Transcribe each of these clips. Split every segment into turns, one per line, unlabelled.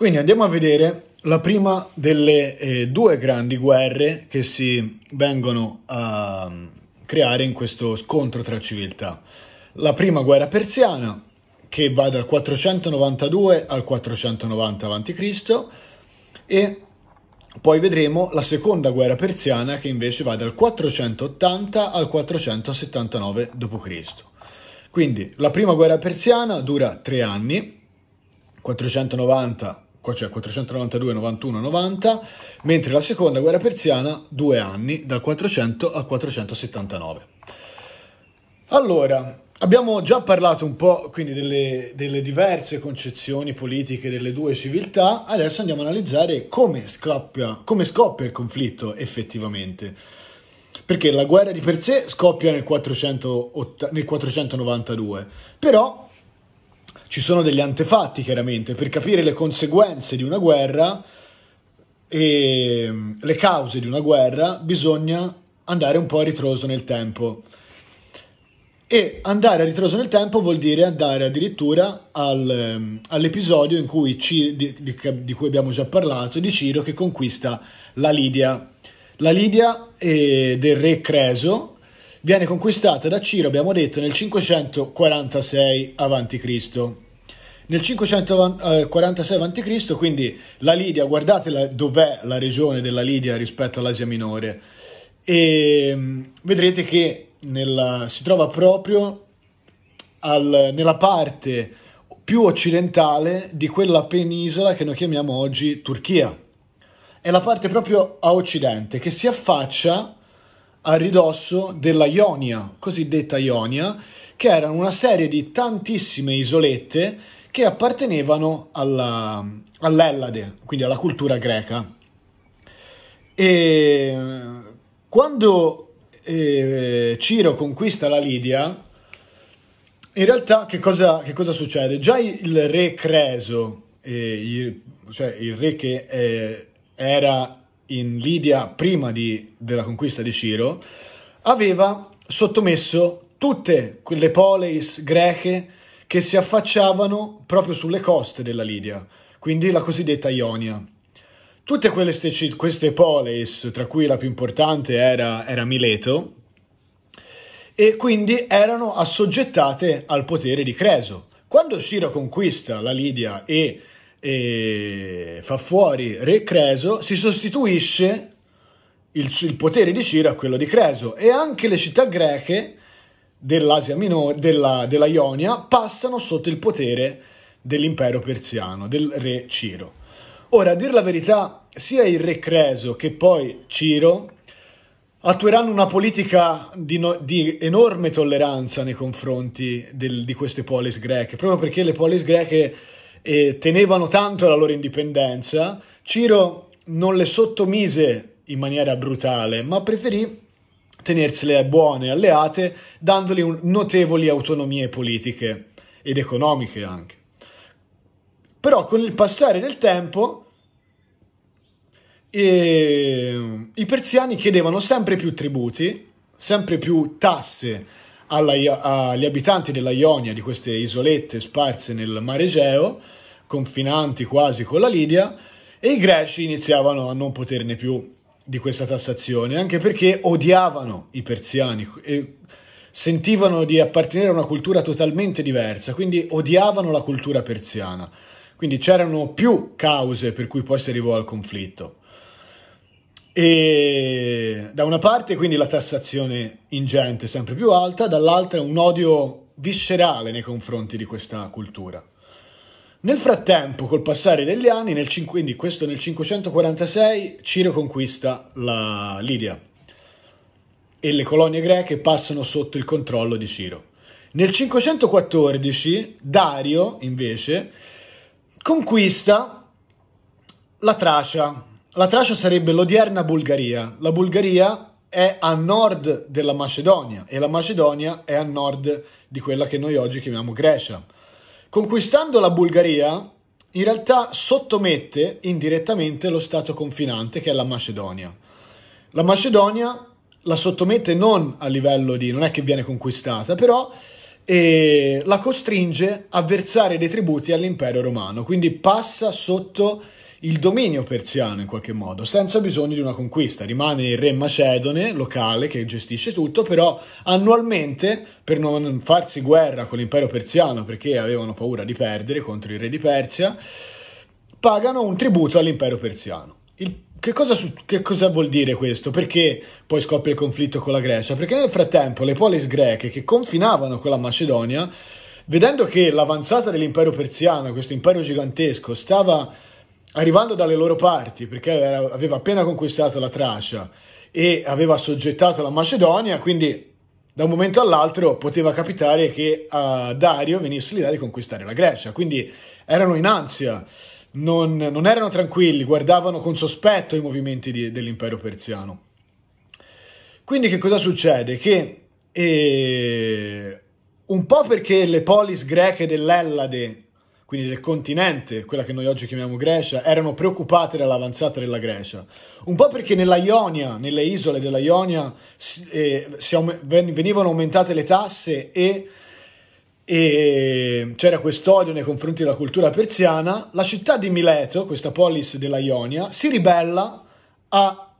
Quindi andiamo a vedere la prima delle eh, due grandi guerre che si vengono a mm, creare in questo scontro tra civiltà. La prima guerra persiana, che va dal 492 al 490 a.C. e poi vedremo la seconda guerra persiana che invece va dal 480 al 479 d.C. Quindi la prima guerra persiana dura tre anni, 490 cioè 492, 91, 90, mentre la seconda guerra persiana due anni, dal 400 al 479. Allora, abbiamo già parlato un po' quindi delle, delle diverse concezioni politiche delle due civiltà, adesso andiamo ad analizzare come scoppia, come scoppia il conflitto effettivamente. Perché la guerra di per sé scoppia nel, 400, nel 492, però ci sono degli antefatti chiaramente per capire le conseguenze di una guerra e mm, le cause di una guerra bisogna andare un po' a ritroso nel tempo. E andare a ritroso nel tempo vuol dire andare addirittura al, mm, all'episodio cui Ciro, di, di, di, cui abbiamo già parlato, di Ciro che conquista la Lidia. La Lidia eh, del re Creso viene conquistata da Ciro, abbiamo detto, nel 546 a.C. Nel 546 a.C., eh, quindi la Lidia, guardate dov'è la regione della Lidia rispetto all'Asia Minore, e ehm, vedrete che nella, si trova proprio al, nella parte più occidentale di quella penisola che noi chiamiamo oggi Turchia. È la parte proprio a occidente che si affaccia a ridosso della Ionia, cosiddetta Ionia, che erano una serie di tantissime isolette che appartenevano alla, all'Ellade, quindi alla cultura greca. E quando eh, Ciro conquista la Lidia, in realtà che cosa, che cosa succede? Già il re Creso, eh, il, cioè il re che eh, era in Lidia prima di, della conquista di Ciro, aveva sottomesso tutte quelle poleis greche che si affacciavano proprio sulle coste della Lidia, quindi la cosiddetta Ionia. Tutte queste, queste poleis, tra cui la più importante era, era Mileto, e quindi erano assoggettate al potere di Creso. Quando Ciro conquista la Lidia e e fa fuori Re Creso, si sostituisce il, il, potere di Ciro a quello di Creso e anche le città greche dell'Asia Minore, della, della Ionia, passano sotto il potere dell'impero persiano, del re Ciro. Ora, a dire la verità, sia il re Creso che poi Ciro attueranno una politica di, no, di enorme tolleranza nei confronti del, di queste polis greche, proprio perché le polis greche e tenevano tanto la loro indipendenza, Ciro non le sottomise in maniera brutale, ma preferì tenersele buone alleate, dandogli un- notevoli autonomie politiche ed economiche anche. Però con il passare del tempo eh, i persiani chiedevano sempre più tributi, sempre più tasse alla, agli abitanti della Ionia, di queste isolette sparse nel mare Egeo, confinanti quasi con la Lidia, e i greci iniziavano a non poterne più di questa tassazione, anche perché odiavano i persiani e sentivano di appartenere a una cultura totalmente diversa, quindi odiavano la cultura persiana. Quindi c'erano più cause per cui poi si arrivò al conflitto. E da una parte quindi la tassazione ingente sempre più alta, dall'altra un odio viscerale nei confronti di questa cultura. Nel frattempo, col passare degli anni, nel, quindi questo nel 546, Ciro conquista la Lidia e le colonie greche passano sotto il controllo di Ciro. Nel 514 Dario, invece, conquista la Tracia, la Tracia sarebbe l'odierna Bulgaria. La Bulgaria è a nord della Macedonia e la Macedonia è a nord di quella che noi oggi chiamiamo Grecia. Conquistando la Bulgaria, in realtà sottomette indirettamente lo stato confinante che è la Macedonia. La Macedonia la sottomette non a livello di non è che viene conquistata, però eh, la costringe a versare dei tributi all'impero romano, quindi passa sotto il dominio persiano in qualche modo, senza bisogno di una conquista. Rimane il re macedone locale che gestisce tutto, però annualmente, per non farsi guerra con l'impero persiano perché avevano paura di perdere contro il re di Persia, pagano un tributo all'impero persiano. Il che cosa, che cosa, vuol dire questo? Perché poi scoppia il conflitto con la Grecia? Perché nel frattempo le polis greche che confinavano con la Macedonia, vedendo che l'avanzata dell'impero persiano, questo impero gigantesco, stava arrivando dalle loro parti, perché era, aveva appena conquistato la Tracia e aveva soggettato la Macedonia, quindi da un momento all'altro poteva capitare che a eh, Dario venisse l'idea di conquistare la Grecia, quindi erano in ansia, non, non erano tranquilli, guardavano con sospetto i movimenti di, dell'impero persiano. Quindi che cosa succede? Che eh, un po' perché le polis greche dell'Ellade quindi del continente, quella che noi oggi chiamiamo Grecia, erano preoccupate dall'avanzata della Grecia. Un po' perché nella Ionia, nelle isole della Ionia, eh, venivano aumentate le tasse e, e c'era quest'odio nei confronti della cultura persiana, la città di Mileto, questa polis della Ionia, si ribella a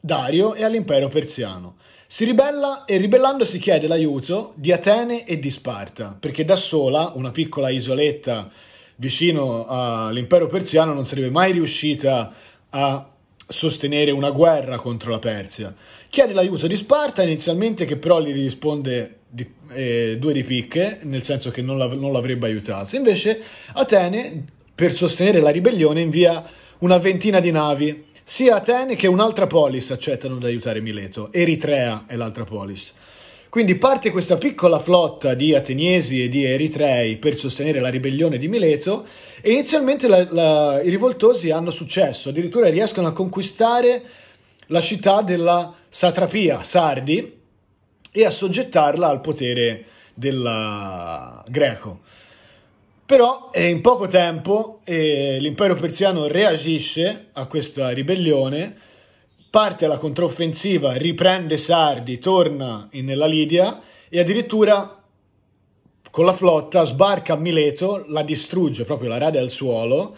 Dario e all'impero persiano. Si ribella e ribellandosi chiede l'aiuto di Atene e di Sparta, perché da sola, una piccola isoletta vicino all'impero persiano, non sarebbe mai riuscita a sostenere una guerra contro la Persia. Chiede l'aiuto di Sparta inizialmente che però gli risponde di, eh, due di picche, nel senso che non, l'av- non l'avrebbe aiutato. Invece Atene, per sostenere la ribellione, invia una ventina di navi sia Atene che un'altra polis accettano di aiutare Mileto, Eritrea è l'altra polis. Quindi parte questa piccola flotta di ateniesi e di eritrei per sostenere la ribellione di Mileto e inizialmente la, la, i rivoltosi hanno successo, addirittura riescono a conquistare la città della satrapia sardi e a soggettarla al potere della... greco. Però eh, in poco tempo eh, l'impero persiano reagisce a questa ribellione, parte alla controffensiva, riprende Sardi, torna in, nella Lidia e addirittura con la flotta sbarca a Mileto, la distrugge, proprio la rade al suolo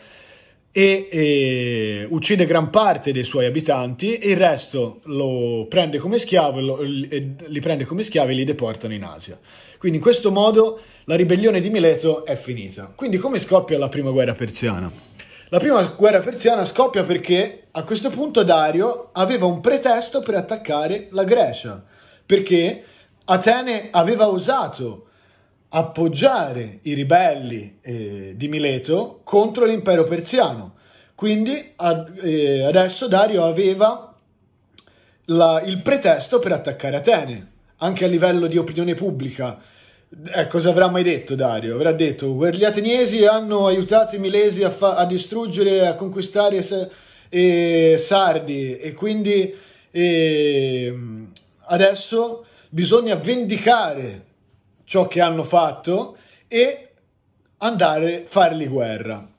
e, e, uccide gran parte dei suoi abitanti e il resto lo prende come schiavo, lo, li, li prende come schiavi e li deportano in Asia. Quindi in questo modo la ribellione di Mileto è finita. Quindi come scoppia la prima guerra persiana? La prima guerra persiana scoppia perché a questo punto Dario aveva un pretesto per attaccare la Grecia, perché Atene aveva usato appoggiare i ribelli eh, di Mileto contro l'impero persiano. Quindi ad, eh, adesso Dario aveva la, il pretesto per attaccare Atene anche a livello di opinione pubblica. Eh, cosa avrà mai detto Dario? Avrà detto che gli ateniesi hanno aiutato i milesi a, fa- a distruggere, a conquistare se- e sardi e quindi e ehm, adesso bisogna vendicare ciò che hanno fatto e andare a fargli guerra.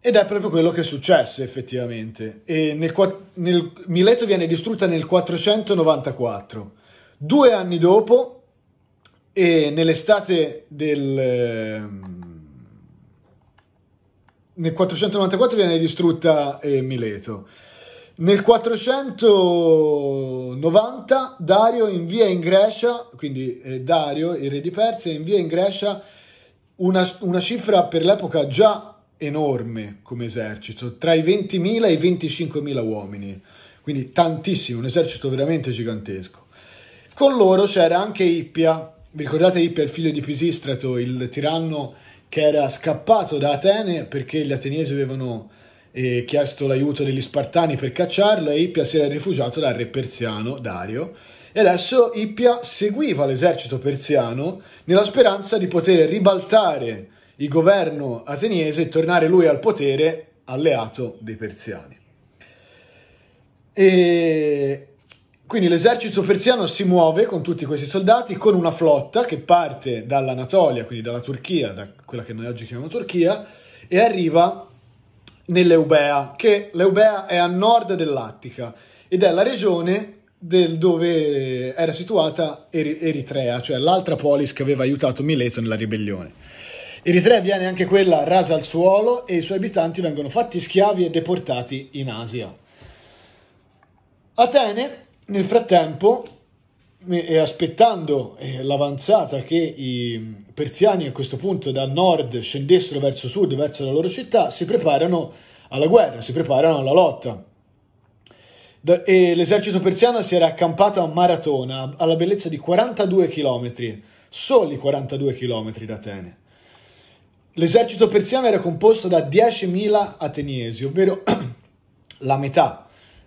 Ed è proprio quello che è successo effettivamente. E nel, nel, Mileto viene distrutta nel 494 Due anni dopo, e nell'estate del... Ehm, nel 494 viene distrutta eh, Mileto. Nel 490 Dario invia in Grecia, quindi eh, Dario, il re di Persia, invia in Grecia una, una cifra per l'epoca già enorme come esercito, tra i 20.000 e i 25.000 uomini, quindi tantissimo, un esercito veramente gigantesco. Con loro c'era anche Ippia. Vi ricordate Ippia, il figlio di Pisistrato, il tiranno che era scappato da Atene perché gli ateniesi avevano eh, chiesto l'aiuto degli spartani per cacciarlo e Ippia si era rifugiato dal re persiano Dario. E adesso Ippia seguiva l'esercito persiano nella speranza di poter ribaltare il governo ateniese e tornare lui al potere alleato dei persiani. E quindi l'esercito persiano si muove con tutti questi soldati, con una flotta che parte dall'Anatolia, quindi dalla Turchia, da quella che noi oggi chiamiamo Turchia, e arriva nell'Eubea, che l'Eubea è a nord dell'Attica ed è la regione del dove era situata Eritrea, cioè l'altra polis che aveva aiutato Mileto nella ribellione. Eritrea viene anche quella rasa al suolo e i suoi abitanti vengono fatti schiavi e deportati in Asia. Atene nel frattempo, e aspettando eh, l'avanzata che i persiani a questo punto da nord scendessero verso sud, verso la loro città, si preparano alla guerra, si preparano alla lotta. E l'esercito persiano si era accampato a Maratona, alla bellezza di 42 km, soli 42 km da Atene. L'esercito persiano era composto da 10.000 ateniesi, ovvero la metà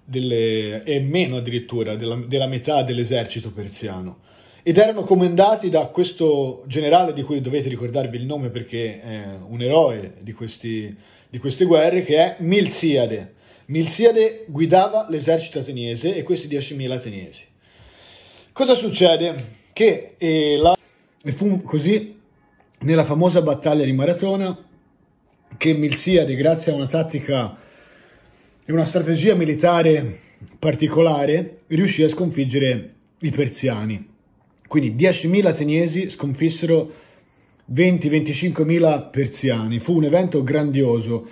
delle, e meno addirittura della, della metà dell'esercito persiano ed erano comandati da questo generale di cui dovete ricordarvi il nome perché è un eroe di, questi, di queste guerre, che è Milziade. Milziade guidava l'esercito ateniese e questi 10.000 ateniesi. Cosa succede? Che eh, la... fu così nella famosa battaglia di Maratona che Milziade, grazie a una tattica e una strategia militare particolare riuscì a sconfiggere i persiani. Quindi 10.000 ateniesi sconfissero 20-25.000 persiani. Fu un evento grandioso.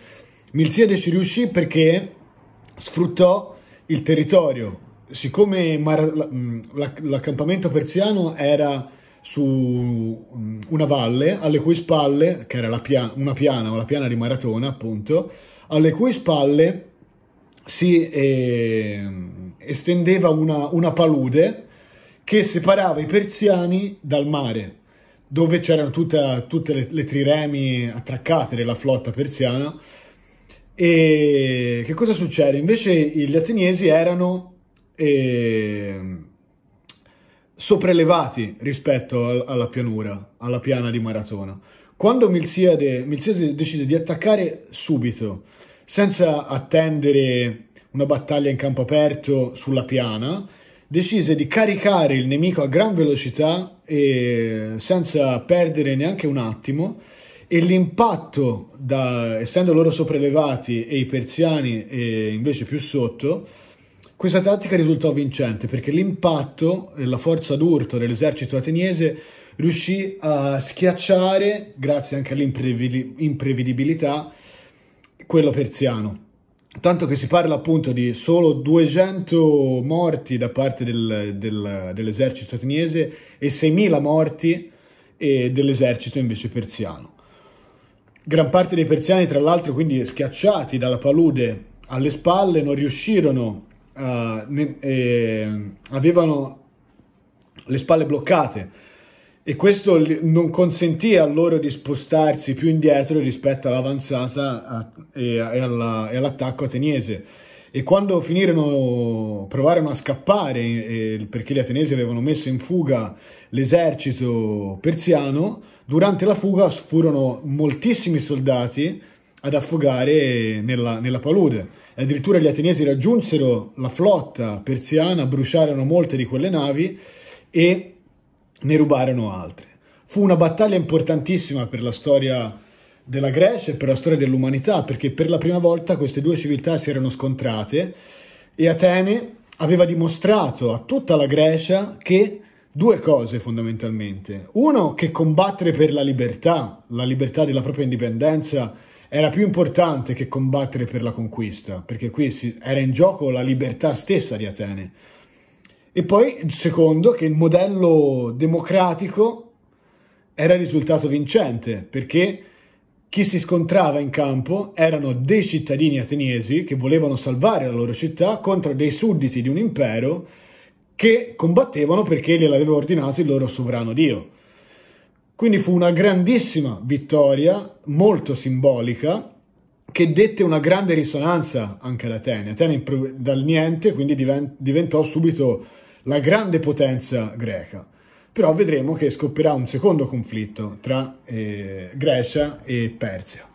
Milziade ci riuscì perché sfruttò il territorio. Siccome mm, l'accampamento persiano era su mm, una valle alle cui spalle, che era pia una piana o la piana di Maratona appunto, alle cui spalle si eh, estendeva una, una palude che separava i persiani dal mare, dove c'erano tutta, tutte le, le, triremi attraccate della flotta persiana. E che cosa succede? Invece gli ateniesi erano eh, sopraelevati rispetto al, alla pianura, alla piana di Maratona. Quando Milziade, Milziade decide di attaccare subito, senza attendere una battaglia in campo aperto sulla piana, decise di caricare il nemico a gran velocità e senza perdere neanche un attimo e l'impatto, da, essendo loro sopraelevati e i persiani e invece più sotto, questa tattica risultò vincente perché l'impatto e la forza d'urto dell'esercito ateniese riuscì a schiacciare, grazie anche all'imprevedibilità, quello persiano. Tanto che si parla appunto di solo 200 morti da parte del, del, dell'esercito ateniese e 6.000 morti eh, dell'esercito invece persiano. Gran parte dei persiani, tra l'altro, quindi schiacciati dalla palude alle spalle, non riuscirono, eh, eh, avevano le spalle bloccate e questo non consentì a loro di spostarsi più indietro rispetto all'avanzata e, all'attacco ateniese. E quando finirono, provarono a scappare, perché gli ateniesi avevano messo in fuga l'esercito persiano, durante la fuga furono moltissimi soldati ad affogare nella, nella palude. E addirittura gli ateniesi raggiunsero la flotta persiana, bruciarono molte di quelle navi e ne rubarono altre. Fu una battaglia importantissima per la storia della Grecia e per la storia dell'umanità, perché per la prima volta queste due civiltà si erano scontrate e Atene aveva dimostrato a tutta la Grecia che due cose fondamentalmente. Uno, che combattere per la libertà, la libertà della propria indipendenza, era più importante che combattere per la conquista, perché qui era in gioco la libertà stessa di Atene. E poi il secondo, che il modello democratico era risultato vincente, perché chi si scontrava in campo erano dei cittadini ateniesi che volevano salvare la loro città contro dei sudditi di un impero che combattevano perché gliel'aveva ordinato il loro sovrano dio. Quindi fu una grandissima vittoria, molto simbolica, che dette una grande risonanza anche ad Atene. Atene dal niente quindi diventò subito la grande potenza greca. Però vedremo che scoppierà un secondo conflitto tra eh, Grecia e Persia.